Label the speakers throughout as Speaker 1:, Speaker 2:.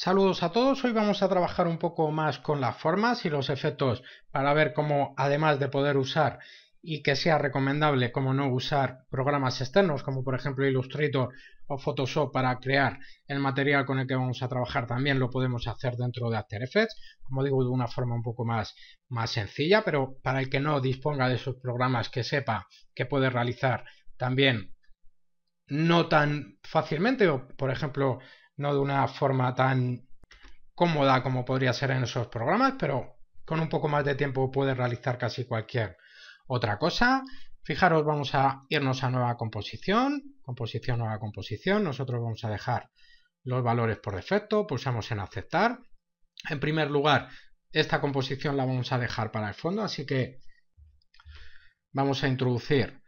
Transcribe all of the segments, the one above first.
Speaker 1: Saludos a todos, hoy vamos a trabajar un poco más con las formas y los efectos para ver cómo además de poder usar y que sea recomendable como no usar programas externos como por ejemplo Illustrator o Photoshop para crear el material con el que vamos a trabajar también lo podemos hacer dentro de After Effects como digo de una forma un poco más, más sencilla pero para el que no disponga de esos programas que sepa que puede realizar también no tan fácilmente por ejemplo no de una forma tan cómoda como podría ser en esos programas, pero con un poco más de tiempo puede realizar casi cualquier otra cosa. Fijaros, vamos a irnos a nueva composición, composición, nueva composición. Nosotros vamos a dejar los valores por defecto, pulsamos en aceptar. En primer lugar, esta composición la vamos a dejar para el fondo, así que vamos a introducir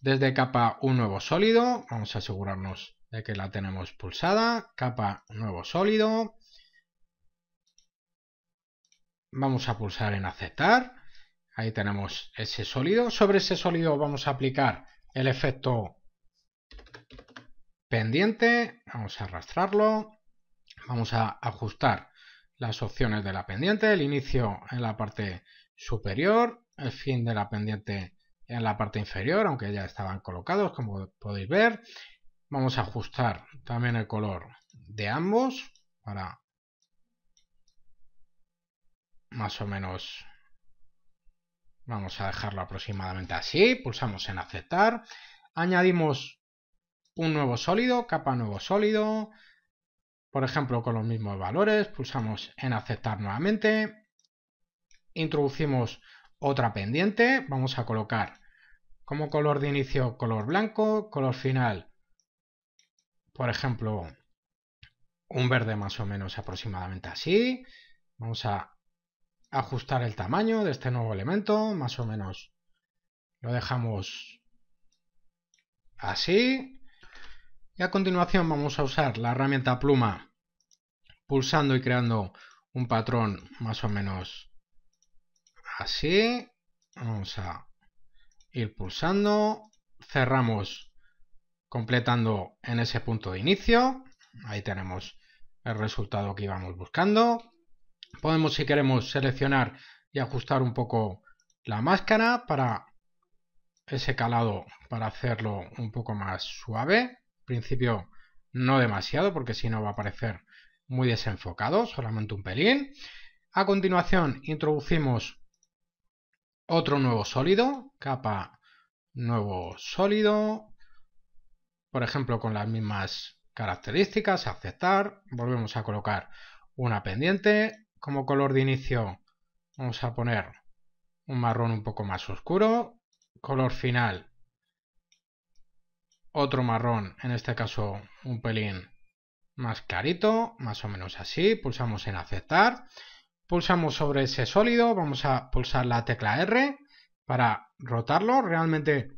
Speaker 1: desde capa un nuevo sólido. Vamos a asegurarnos que la tenemos pulsada, capa nuevo sólido, vamos a pulsar en aceptar, ahí tenemos ese sólido, sobre ese sólido vamos a aplicar el efecto pendiente, vamos a arrastrarlo, vamos a ajustar las opciones de la pendiente, el inicio en la parte superior, el fin de la pendiente en la parte inferior, aunque ya estaban colocados como podéis ver, Vamos a ajustar también el color de ambos para más o menos vamos a dejarlo aproximadamente así, pulsamos en aceptar, añadimos un nuevo sólido, capa nuevo sólido, por ejemplo con los mismos valores, pulsamos en aceptar nuevamente, introducimos otra pendiente, vamos a colocar como color de inicio color blanco, color final por ejemplo, un verde más o menos aproximadamente así. Vamos a ajustar el tamaño de este nuevo elemento, más o menos lo dejamos así. Y a continuación vamos a usar la herramienta pluma pulsando y creando un patrón más o menos así. Vamos a ir pulsando, cerramos completando en ese punto de inicio. Ahí tenemos el resultado que íbamos buscando. Podemos, si queremos, seleccionar y ajustar un poco la máscara para ese calado, para hacerlo un poco más suave. En principio no demasiado, porque si no va a parecer muy desenfocado, solamente un pelín. A continuación introducimos otro nuevo sólido, capa nuevo sólido, por ejemplo, con las mismas características, aceptar, volvemos a colocar una pendiente, como color de inicio vamos a poner un marrón un poco más oscuro, color final otro marrón, en este caso un pelín más clarito, más o menos así, pulsamos en aceptar, pulsamos sobre ese sólido, vamos a pulsar la tecla R para rotarlo, realmente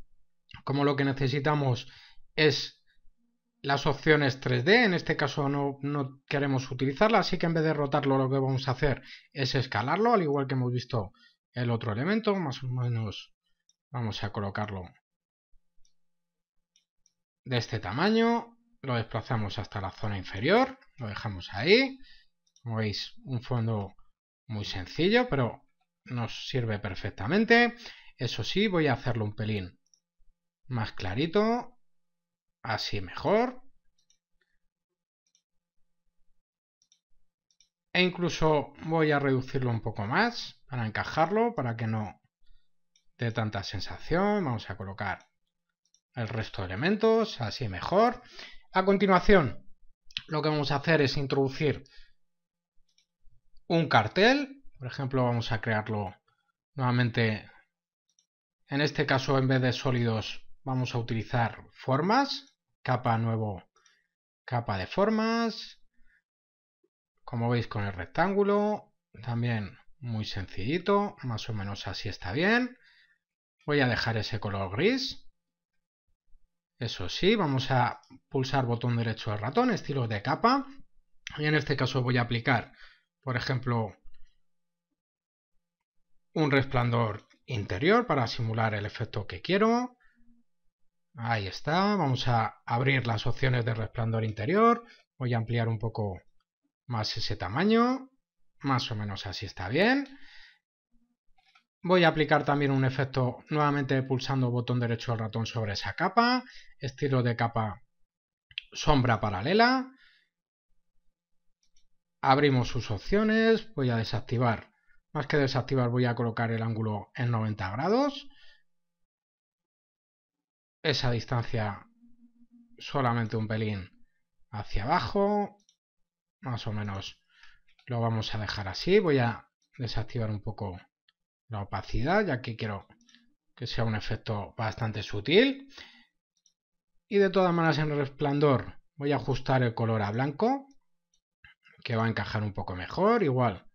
Speaker 1: como lo que necesitamos es las opciones 3D, en este caso no, queremos utilizarla, así que en vez de rotarlo lo que vamos a hacer es escalarlo, al igual que hemos visto el otro elemento, más o menos vamos a colocarlo de este tamaño, lo desplazamos hasta la zona inferior, lo dejamos ahí, como veis un fondo muy sencillo, pero nos sirve perfectamente, eso sí voy a hacerlo un pelín más clarito, Así mejor. E incluso voy a reducirlo un poco más para encajarlo, para que no dé tanta sensación. Vamos a colocar el resto de elementos, así mejor. A continuación, lo que vamos a hacer es introducir un cartel. Por ejemplo, vamos a crearlo nuevamente. En este caso, en vez de sólidos, vamos a utilizar formas capa nuevo, capa de formas, como veis con el rectángulo, también muy sencillito, más o menos así está bien. Voy a dejar ese color gris. Eso sí, vamos a pulsar botón derecho del ratón, estilo de capa. Y en este caso voy a aplicar, por ejemplo, un resplandor interior para simular el efecto que quiero. Ahí está, vamos a abrir las opciones de resplandor interior, voy a ampliar un poco más ese tamaño, más o menos así está bien. Voy a aplicar también un efecto nuevamente pulsando botón derecho del ratón sobre esa capa, estilo de capa sombra paralela. Abrimos sus opciones, voy a desactivar, más que desactivar voy a colocar el ángulo en 90 grados esa distancia solamente un pelín hacia abajo, más o menos lo vamos a dejar así. Voy a desactivar un poco la opacidad, ya que quiero que sea un efecto bastante sutil. Y de todas maneras en resplandor voy a ajustar el color a blanco, que va a encajar un poco mejor, igual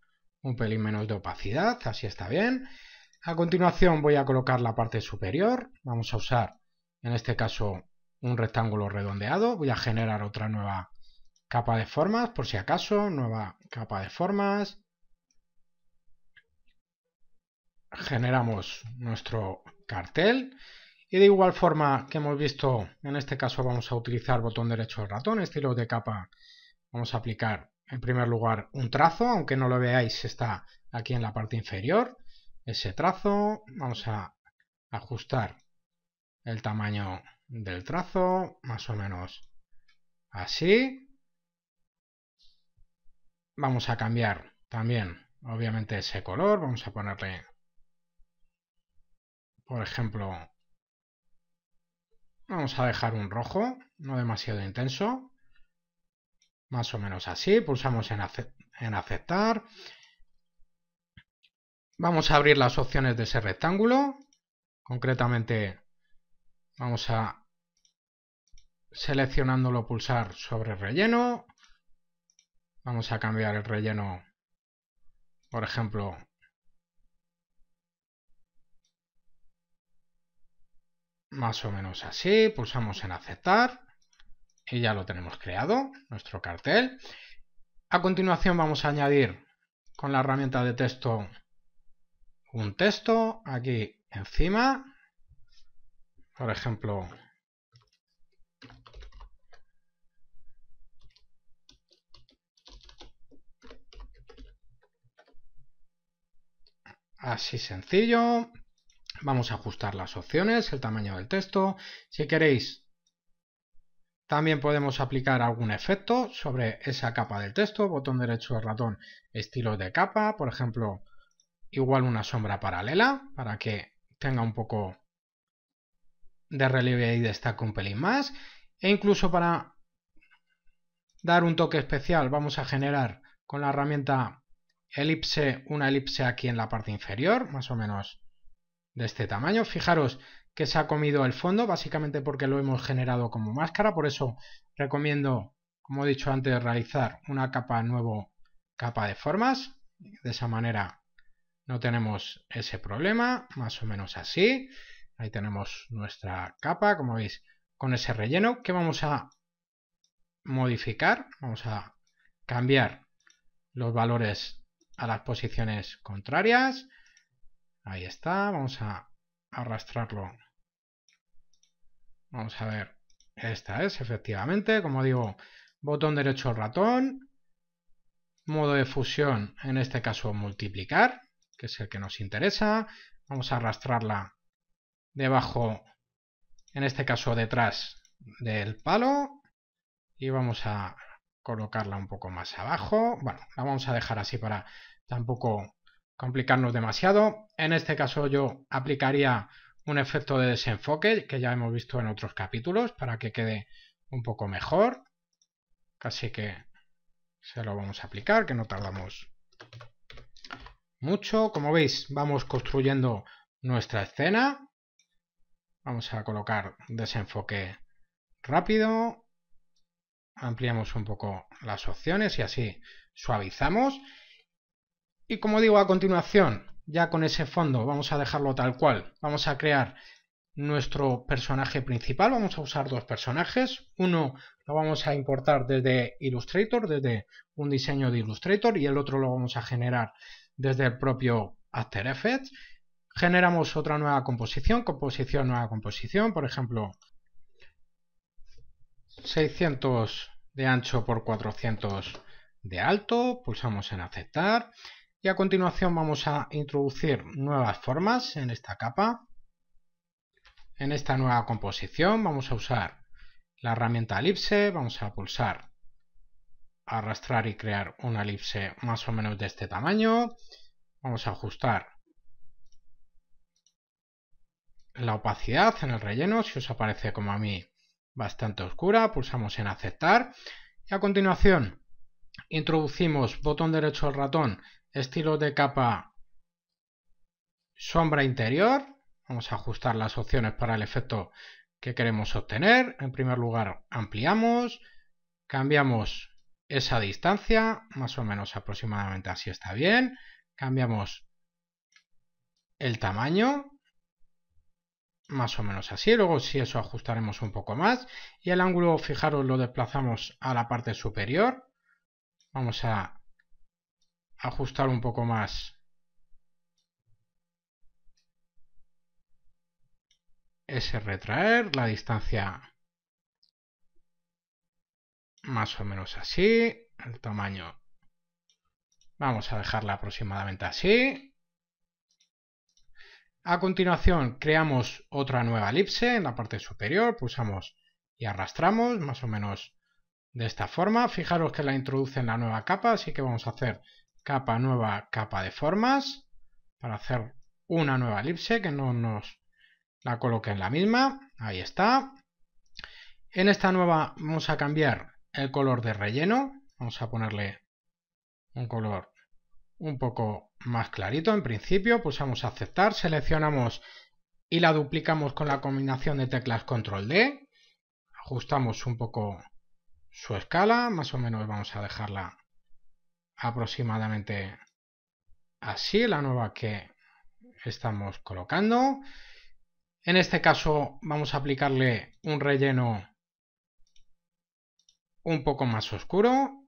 Speaker 1: un pelín menos de opacidad, así está bien. A continuación voy a colocar la parte superior, vamos a usar en este caso un rectángulo redondeado, voy a generar otra nueva capa de formas por si acaso, nueva capa de formas, generamos nuestro cartel y de igual forma que hemos visto en este caso vamos a utilizar botón derecho del ratón, estilo de capa, vamos a aplicar en primer lugar un trazo, aunque no lo veáis está aquí en la parte inferior, ese trazo, vamos a ajustar el tamaño del trazo, más o menos así. Vamos a cambiar también, obviamente, ese color. Vamos a ponerle, por ejemplo, vamos a dejar un rojo, no demasiado intenso. Más o menos así. Pulsamos en, en aceptar. Vamos a abrir las opciones de ese rectángulo. Concretamente Vamos a seleccionándolo pulsar sobre relleno. Vamos a cambiar el relleno, por ejemplo, más o menos así. Pulsamos en aceptar y ya lo tenemos creado, nuestro cartel. A continuación vamos a añadir con la herramienta de texto un texto aquí encima por ejemplo, así sencillo. Vamos a ajustar las opciones, el tamaño del texto. Si queréis, también podemos aplicar algún efecto sobre esa capa del texto. Botón derecho del ratón, estilo de capa, por ejemplo, igual una sombra paralela para que tenga un poco de relieve y destaca un pelín más. E incluso para dar un toque especial vamos a generar con la herramienta elipse una elipse aquí en la parte inferior, más o menos de este tamaño. Fijaros que se ha comido el fondo, básicamente porque lo hemos generado como máscara, por eso recomiendo, como he dicho antes, realizar una capa nuevo, capa de formas, de esa manera no tenemos ese problema, más o menos así. Ahí tenemos nuestra capa, como veis, con ese relleno que vamos a modificar. Vamos a cambiar los valores a las posiciones contrarias. Ahí está, vamos a arrastrarlo. Vamos a ver, esta es efectivamente, como digo, botón derecho ratón, modo de fusión, en este caso multiplicar, que es el que nos interesa. Vamos a arrastrarla debajo, en este caso detrás del palo. Y vamos a colocarla un poco más abajo. Bueno, la vamos a dejar así para tampoco complicarnos demasiado. En este caso yo aplicaría un efecto de desenfoque que ya hemos visto en otros capítulos para que quede un poco mejor. Casi que se lo vamos a aplicar, que no tardamos mucho. Como veis, vamos construyendo nuestra escena. Vamos a colocar desenfoque rápido. Ampliamos un poco las opciones y así suavizamos. Y como digo a continuación, ya con ese fondo vamos a dejarlo tal cual. Vamos a crear nuestro personaje principal. Vamos a usar dos personajes. Uno lo vamos a importar desde Illustrator, desde un diseño de Illustrator, y el otro lo vamos a generar desde el propio After Effects generamos otra nueva composición, composición, nueva composición, por ejemplo, 600 de ancho por 400 de alto, pulsamos en aceptar y a continuación vamos a introducir nuevas formas en esta capa. En esta nueva composición vamos a usar la herramienta elipse, vamos a pulsar arrastrar y crear una elipse más o menos de este tamaño. Vamos a ajustar la opacidad en el relleno, si os aparece como a mí bastante oscura, pulsamos en aceptar y a continuación introducimos botón derecho al ratón, estilo de capa sombra interior, vamos a ajustar las opciones para el efecto que queremos obtener, en primer lugar ampliamos, cambiamos esa distancia, más o menos aproximadamente así está bien, cambiamos el tamaño, más o menos así, luego si eso ajustaremos un poco más y el ángulo, fijaros, lo desplazamos a la parte superior, vamos a ajustar un poco más ese retraer, la distancia más o menos así, el tamaño vamos a dejarla aproximadamente así, a continuación creamos otra nueva elipse en la parte superior, pulsamos y arrastramos más o menos de esta forma. Fijaros que la introduce en la nueva capa, así que vamos a hacer capa nueva, capa de formas, para hacer una nueva elipse que no nos la coloque en la misma. Ahí está. En esta nueva vamos a cambiar el color de relleno, vamos a ponerle un color un poco más clarito. En principio pulsamos aceptar, seleccionamos y la duplicamos con la combinación de teclas control D. Ajustamos un poco su escala, más o menos vamos a dejarla aproximadamente así, la nueva que estamos colocando. En este caso vamos a aplicarle un relleno un poco más oscuro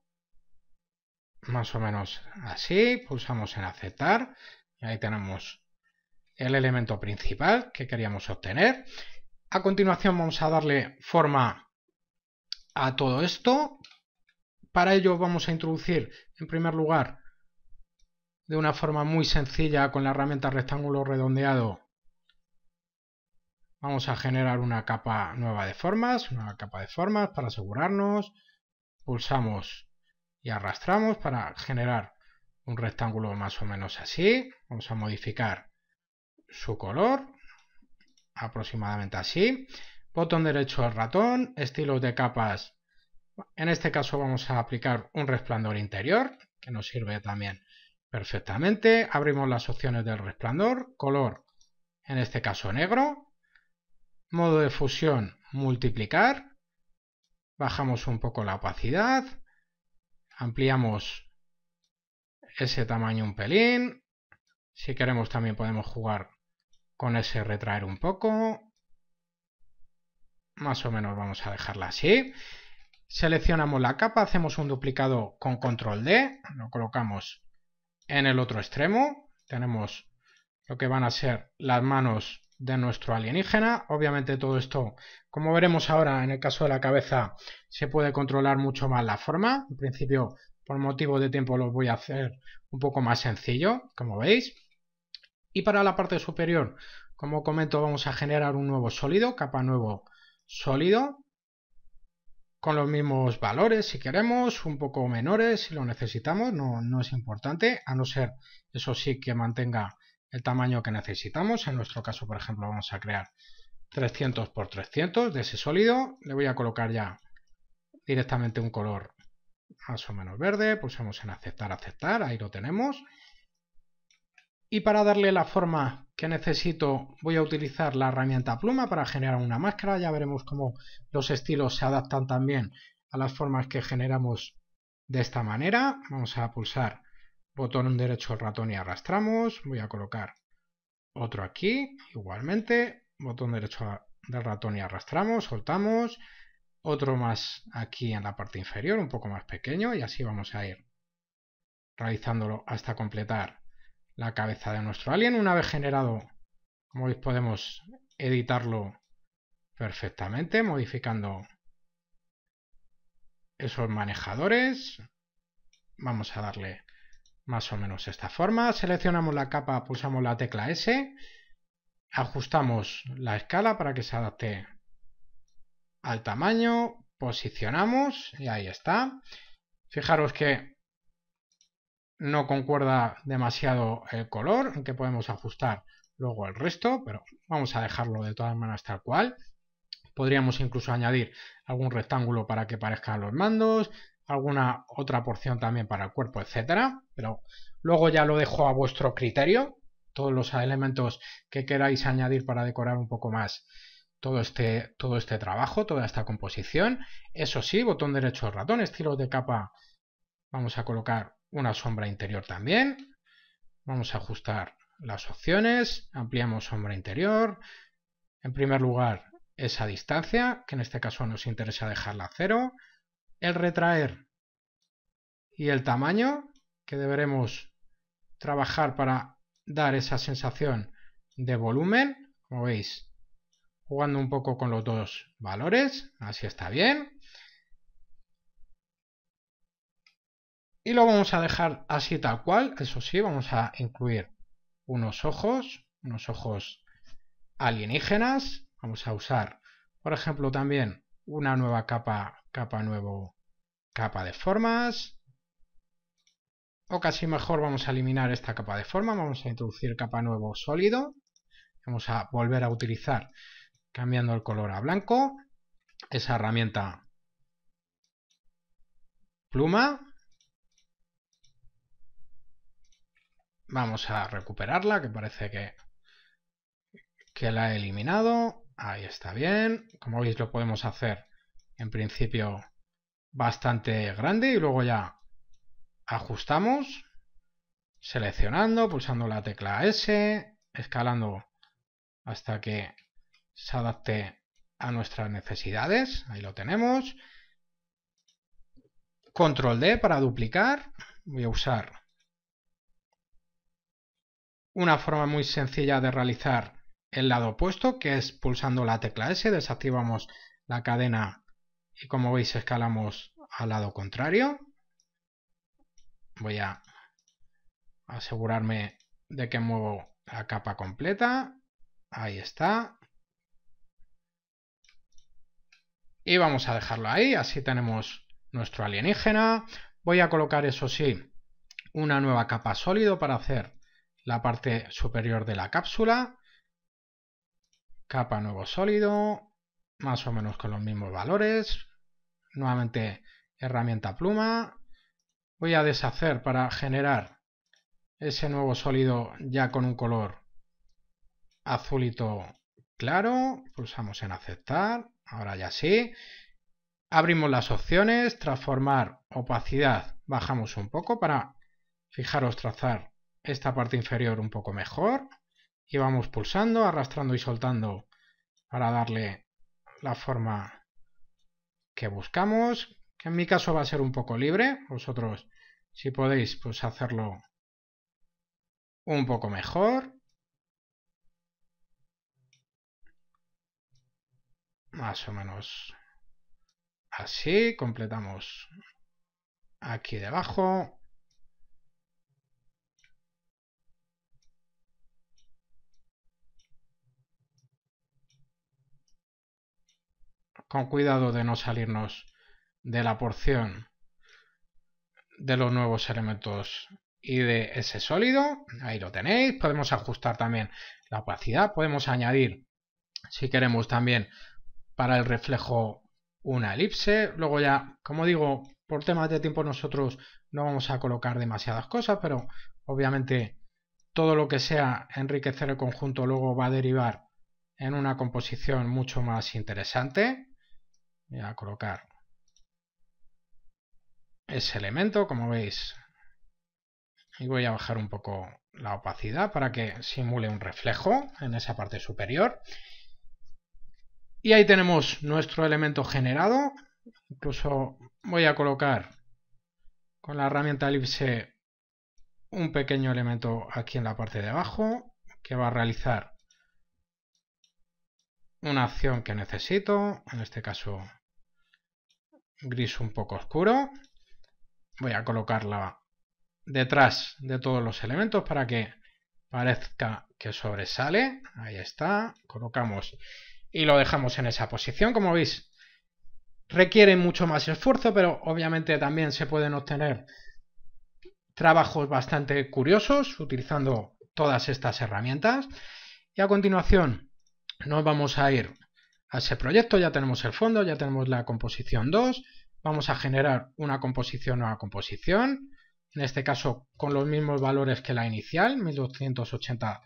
Speaker 1: más o menos así, pulsamos en aceptar y ahí tenemos el elemento principal que queríamos obtener. A continuación vamos a darle forma a todo esto. Para ello vamos a introducir en primer lugar de una forma muy sencilla con la herramienta rectángulo redondeado vamos a generar una capa nueva de formas, una capa de formas para asegurarnos, pulsamos y arrastramos para generar un rectángulo más o menos así. Vamos a modificar su color, aproximadamente así. Botón derecho al ratón, estilos de capas. En este caso vamos a aplicar un resplandor interior, que nos sirve también perfectamente. Abrimos las opciones del resplandor, color, en este caso negro. Modo de fusión, multiplicar. Bajamos un poco la opacidad ampliamos ese tamaño un pelín. Si queremos también podemos jugar con ese retraer un poco. Más o menos vamos a dejarla así. Seleccionamos la capa, hacemos un duplicado con control D, lo colocamos en el otro extremo. Tenemos lo que van a ser las manos de nuestro alienígena. Obviamente todo esto, como veremos ahora en el caso de la cabeza, se puede controlar mucho más la forma. En principio, por motivo de tiempo lo voy a hacer un poco más sencillo, como veis. Y para la parte superior, como comento, vamos a generar un nuevo sólido, capa nuevo sólido, con los mismos valores si queremos, un poco menores si lo necesitamos, no, no es importante, a no ser, eso sí, que mantenga el tamaño que necesitamos. En nuestro caso, por ejemplo, vamos a crear 300 x 300 de ese sólido. Le voy a colocar ya directamente un color más o menos verde. Pulsamos en aceptar, aceptar. Ahí lo tenemos. Y para darle la forma que necesito voy a utilizar la herramienta pluma para generar una máscara. Ya veremos cómo los estilos se adaptan también a las formas que generamos de esta manera. Vamos a pulsar botón derecho del ratón y arrastramos, voy a colocar otro aquí, igualmente, botón derecho del ratón y arrastramos, soltamos, otro más aquí en la parte inferior, un poco más pequeño, y así vamos a ir realizándolo hasta completar la cabeza de nuestro alien. Una vez generado, como veis, podemos editarlo perfectamente, modificando esos manejadores. Vamos a darle más o menos esta forma. Seleccionamos la capa, pulsamos la tecla S, ajustamos la escala para que se adapte al tamaño, posicionamos y ahí está. Fijaros que no concuerda demasiado el color, aunque podemos ajustar luego el resto, pero vamos a dejarlo de todas maneras tal cual. Podríamos incluso añadir algún rectángulo para que parezcan los mandos, alguna otra porción también para el cuerpo, etcétera. Pero luego ya lo dejo a vuestro criterio. Todos los elementos que queráis añadir para decorar un poco más todo este, todo este trabajo, toda esta composición. Eso sí, botón derecho ratón, estilo de capa. Vamos a colocar una sombra interior también. Vamos a ajustar las opciones. Ampliamos sombra interior. En primer lugar, esa distancia, que en este caso nos interesa dejarla a cero el retraer y el tamaño que deberemos trabajar para dar esa sensación de volumen, como veis, jugando un poco con los dos valores, así está bien. Y lo vamos a dejar así tal cual, eso sí, vamos a incluir unos ojos, unos ojos alienígenas, vamos a usar, por ejemplo, también una nueva capa Capa nuevo, capa de formas. O casi mejor vamos a eliminar esta capa de forma. Vamos a introducir capa nuevo sólido. Vamos a volver a utilizar cambiando el color a blanco. Esa herramienta pluma. Vamos a recuperarla, que parece que, que la he eliminado. Ahí está bien. Como veis lo podemos hacer en principio bastante grande y luego ya ajustamos seleccionando, pulsando la tecla S, escalando hasta que se adapte a nuestras necesidades, ahí lo tenemos. Control D para duplicar, voy a usar una forma muy sencilla de realizar el lado opuesto, que es pulsando la tecla S, desactivamos la cadena y como veis, escalamos al lado contrario. Voy a asegurarme de que muevo la capa completa. Ahí está. Y vamos a dejarlo ahí, así tenemos nuestro alienígena. Voy a colocar, eso sí, una nueva capa sólido para hacer la parte superior de la cápsula. Capa nuevo sólido más o menos con los mismos valores. Nuevamente herramienta pluma. Voy a deshacer para generar ese nuevo sólido ya con un color azulito claro. Pulsamos en aceptar. Ahora ya sí. Abrimos las opciones. Transformar opacidad. Bajamos un poco para, fijaros, trazar esta parte inferior un poco mejor. Y vamos pulsando, arrastrando y soltando para darle la forma que buscamos, que en mi caso va a ser un poco libre. Vosotros, si podéis, pues hacerlo un poco mejor. Más o menos así, completamos aquí debajo. con cuidado de no salirnos de la porción de los nuevos elementos y de ese sólido. Ahí lo tenéis. Podemos ajustar también la opacidad. Podemos añadir, si queremos también, para el reflejo una elipse. Luego ya, como digo, por temas de tiempo nosotros no vamos a colocar demasiadas cosas, pero obviamente todo lo que sea enriquecer el conjunto luego va a derivar en una composición mucho más interesante. Voy a colocar ese elemento, como veis. Y voy a bajar un poco la opacidad para que simule un reflejo en esa parte superior. Y ahí tenemos nuestro elemento generado. Incluso voy a colocar con la herramienta elipse un pequeño elemento aquí en la parte de abajo que va a realizar una acción que necesito, en este caso gris un poco oscuro. Voy a colocarla detrás de todos los elementos para que parezca que sobresale. Ahí está, colocamos y lo dejamos en esa posición, como veis. Requiere mucho más esfuerzo, pero obviamente también se pueden obtener trabajos bastante curiosos utilizando todas estas herramientas. Y a continuación nos vamos a ir a ese proyecto, ya tenemos el fondo, ya tenemos la composición 2, vamos a generar una composición nueva composición, en este caso con los mismos valores que la inicial, 1280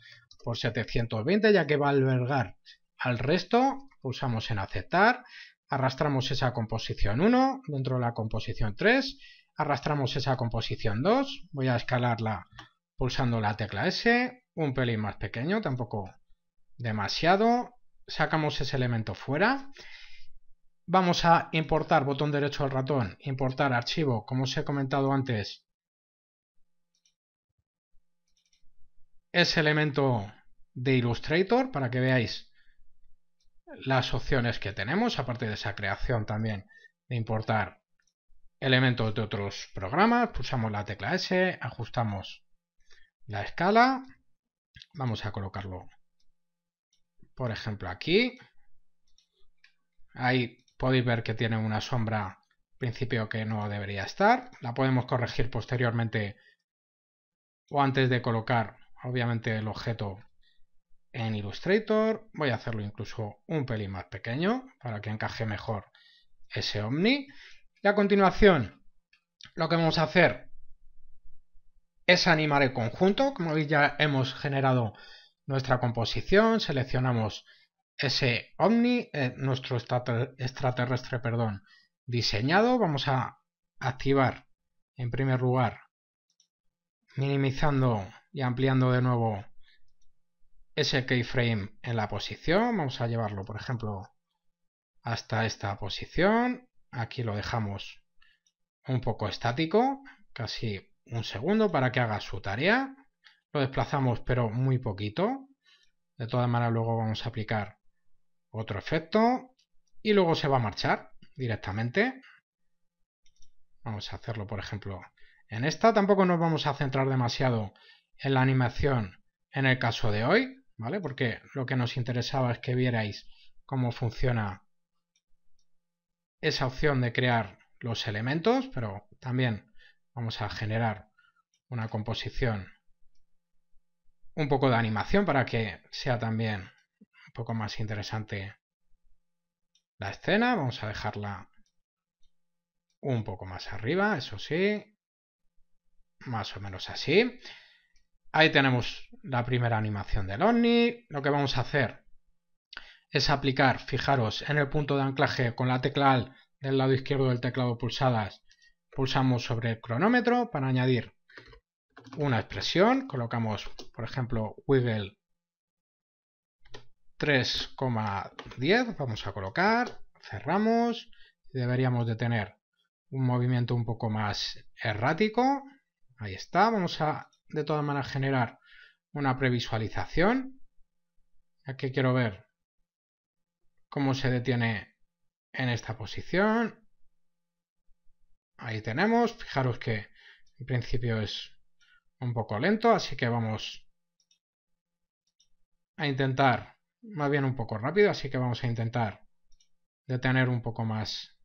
Speaker 1: x 720, ya que va a albergar al resto, pulsamos en aceptar, arrastramos esa composición 1 dentro de la composición 3, arrastramos esa composición 2, voy a escalarla pulsando la tecla S, un pelín más pequeño, tampoco demasiado. Sacamos ese elemento fuera. Vamos a importar, botón derecho del ratón, importar archivo, como os he comentado antes. Ese elemento de Illustrator para que veáis las opciones que tenemos, aparte de esa creación también de importar elementos de otros programas, pulsamos la tecla S, ajustamos la escala, vamos a colocarlo por ejemplo aquí. Ahí podéis ver que tiene una sombra principio que no debería estar. La podemos corregir posteriormente o antes de colocar obviamente el objeto en Illustrator. Voy a hacerlo incluso un pelín más pequeño para que encaje mejor ese Omni. Y a continuación lo que vamos a hacer es animar el conjunto. Como veis ya hemos generado nuestra composición, seleccionamos ese ovni, eh, nuestro extraterrestre, perdón, diseñado. Vamos a activar en primer lugar, minimizando y ampliando de nuevo ese keyframe en la posición. Vamos a llevarlo, por ejemplo, hasta esta posición. Aquí lo dejamos un poco estático, casi un segundo para que haga su tarea. Lo desplazamos pero muy poquito. De todas maneras luego vamos a aplicar otro efecto y luego se va a marchar directamente. Vamos a hacerlo por ejemplo en esta. Tampoco nos vamos a centrar demasiado en la animación en el caso de hoy, ¿vale? Porque lo que nos interesaba es que vierais cómo funciona esa opción de crear los elementos, pero también vamos a generar una composición un poco de animación para que sea también un poco más interesante la escena. Vamos a dejarla un poco más arriba, eso sí. Más o menos así. Ahí tenemos la primera animación del OVNI. Lo que vamos a hacer es aplicar, fijaros, en el punto de anclaje con la tecla del lado izquierdo del teclado pulsadas, pulsamos sobre el cronómetro para añadir una expresión, colocamos, por ejemplo, wiggle 3,10, vamos a colocar, cerramos, deberíamos de tener un movimiento un poco más errático, ahí está, vamos a de todas maneras generar una previsualización, aquí quiero ver cómo se detiene en esta posición, ahí tenemos, fijaros que en principio es un poco lento, así que vamos a intentar, más bien un poco rápido, así que vamos a intentar detener un poco más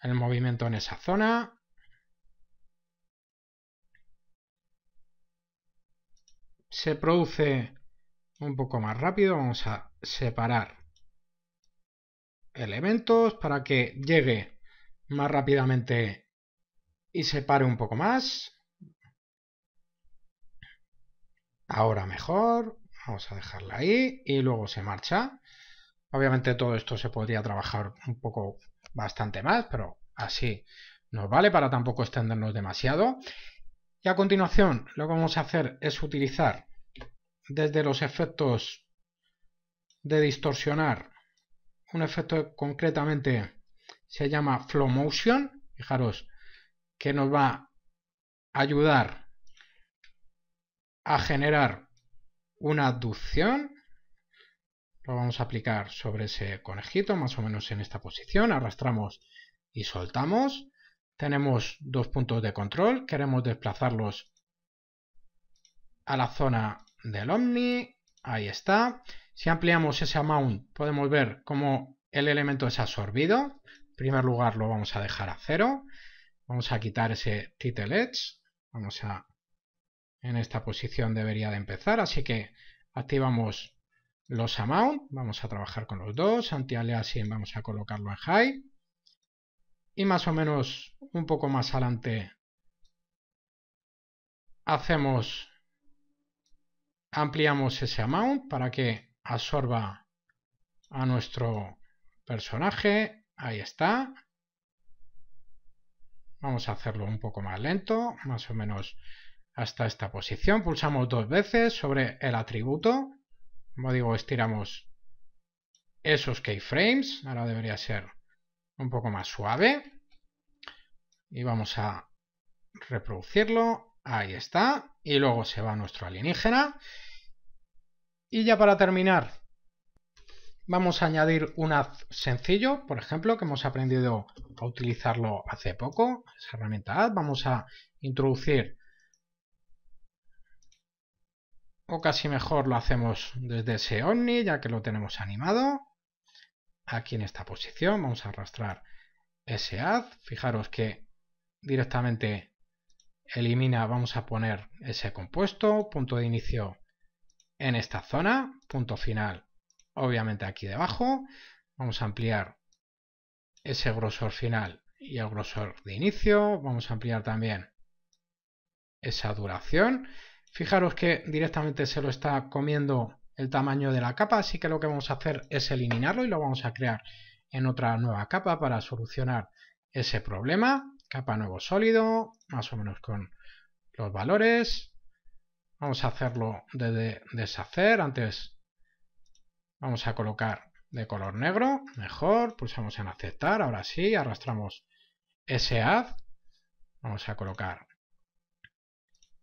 Speaker 1: el movimiento en esa zona. Se produce un poco más rápido, vamos a separar elementos para que llegue más rápidamente y se pare un poco más. Ahora mejor. Vamos a dejarla ahí y luego se marcha. Obviamente todo esto se podría trabajar un poco bastante más, pero así nos vale para tampoco extendernos demasiado. Y a continuación lo que vamos a hacer es utilizar desde los efectos de distorsionar un efecto concretamente se llama Flow Motion. Fijaros que nos va a ayudar a generar una adducción, Lo vamos a aplicar sobre ese conejito, más o menos en esta posición. Arrastramos y soltamos. Tenemos dos puntos de control. Queremos desplazarlos a la zona del Omni. Ahí está. Si ampliamos ese amount, podemos ver cómo el elemento es absorbido. En primer lugar, lo vamos a dejar a cero. Vamos a quitar ese title edge. Vamos a en esta posición debería de empezar, así que activamos los amount, vamos a trabajar con los dos, anti-aliasing vamos a colocarlo en high, y más o menos un poco más adelante hacemos, ampliamos ese amount para que absorba a nuestro personaje, ahí está, vamos a hacerlo un poco más lento, más o menos hasta esta posición. Pulsamos dos veces sobre el atributo. Como digo, estiramos esos keyframes. Ahora debería ser un poco más suave. Y vamos a reproducirlo. Ahí está. Y luego se va nuestro alienígena. Y ya para terminar, vamos a añadir un haz sencillo, por ejemplo, que hemos aprendido a utilizarlo hace poco, esa herramienta Vamos a introducir o casi mejor lo hacemos desde ese ovni, ya que lo tenemos animado. Aquí en esta posición vamos a arrastrar ese haz. Fijaros que directamente elimina, vamos a poner ese compuesto, punto de inicio en esta zona, punto final obviamente aquí debajo. Vamos a ampliar ese grosor final y el grosor de inicio. Vamos a ampliar también esa duración. Fijaros que directamente se lo está comiendo el tamaño de la capa, así que lo que vamos a hacer es eliminarlo y lo vamos a crear en otra nueva capa para solucionar ese problema. Capa nuevo sólido, más o menos con los valores. Vamos a hacerlo desde deshacer. Antes vamos a colocar de color negro, mejor. Pulsamos en aceptar, ahora sí, arrastramos ese haz. Vamos a colocar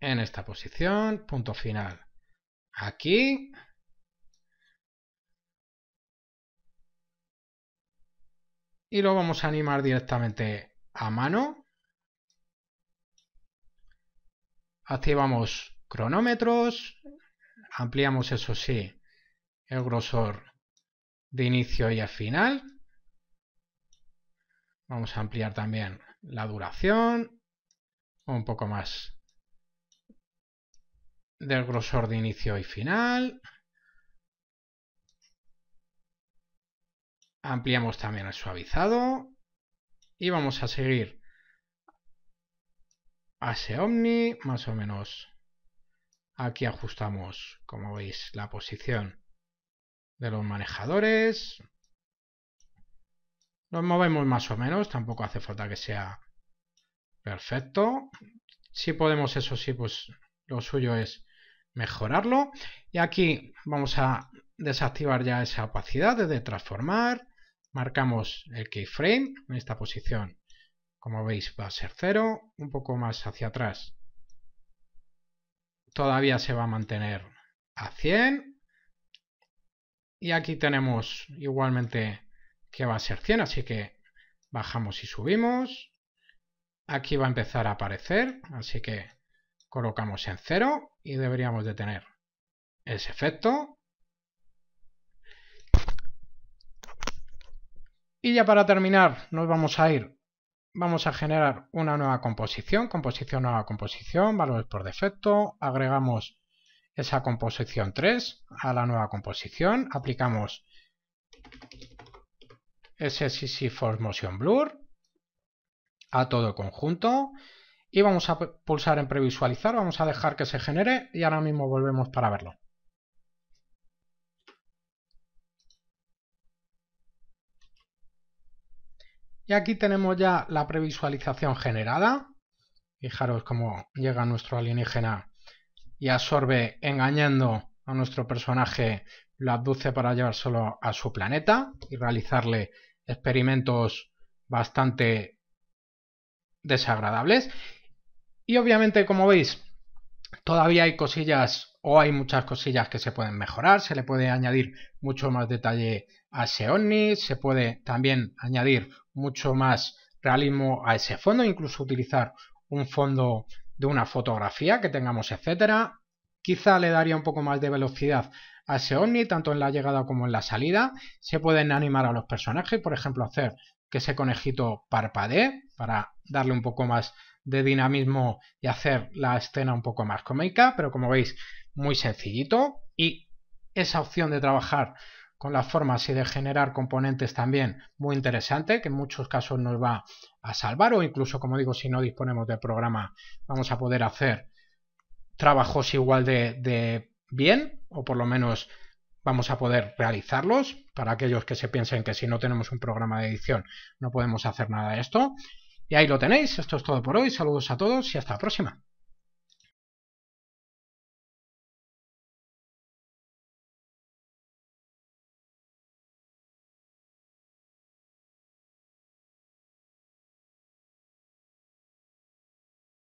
Speaker 1: en esta posición, punto final. Aquí. Y lo vamos a animar directamente a mano. Activamos cronómetros. Ampliamos, eso sí, el grosor de inicio y al final. Vamos a ampliar también la duración. Un poco más del grosor de inicio y final. Ampliamos también el suavizado. Y vamos a seguir a Omni, más o menos. Aquí ajustamos, como veis, la posición de los manejadores. Los movemos más o menos, tampoco hace falta que sea perfecto. Si podemos, eso sí, pues lo suyo es mejorarlo. Y aquí vamos a desactivar ya esa opacidad de transformar. Marcamos el keyframe en esta posición. Como veis va a ser 0, un poco más hacia atrás. Todavía se va a mantener a 100. Y aquí tenemos igualmente que va a ser 100, así que bajamos y subimos. Aquí va a empezar a aparecer, así que colocamos en 0 y deberíamos de tener ese efecto. Y ya para terminar nos vamos a ir, vamos a generar una nueva composición, composición, nueva composición, valores por defecto, agregamos esa composición 3 a la nueva composición, aplicamos SCC Force Motion Blur a todo el conjunto y vamos a pulsar en previsualizar, vamos a dejar que se genere y ahora mismo volvemos para verlo. Y aquí tenemos ya la previsualización generada. Fijaros cómo llega nuestro alienígena y absorbe engañando a nuestro personaje, lo abduce para llevárselo a su planeta y realizarle experimentos bastante desagradables. Y obviamente, como veis, todavía hay cosillas o hay muchas cosillas que se pueden mejorar, se le puede añadir mucho más detalle a ese ovni, se puede también añadir mucho más realismo a ese fondo, incluso utilizar un fondo de una fotografía que tengamos, etcétera. Quizá le daría un poco más de velocidad a ese ovni, tanto en la llegada como en la salida. Se pueden animar a los personajes, por ejemplo, hacer que ese conejito parpadee para darle un poco más de dinamismo y hacer la escena un poco más cómica, pero como veis, muy sencillito. Y esa opción de trabajar con las formas y de generar componentes también muy interesante, que en muchos casos nos va a salvar o incluso, como digo, si no disponemos de programa, vamos a poder hacer trabajos igual de, de bien o por lo menos vamos a poder realizarlos para aquellos que se piensen que si no tenemos un programa de edición no podemos hacer nada de esto. Y ahí lo tenéis, esto es todo por hoy, saludos a todos y hasta la próxima.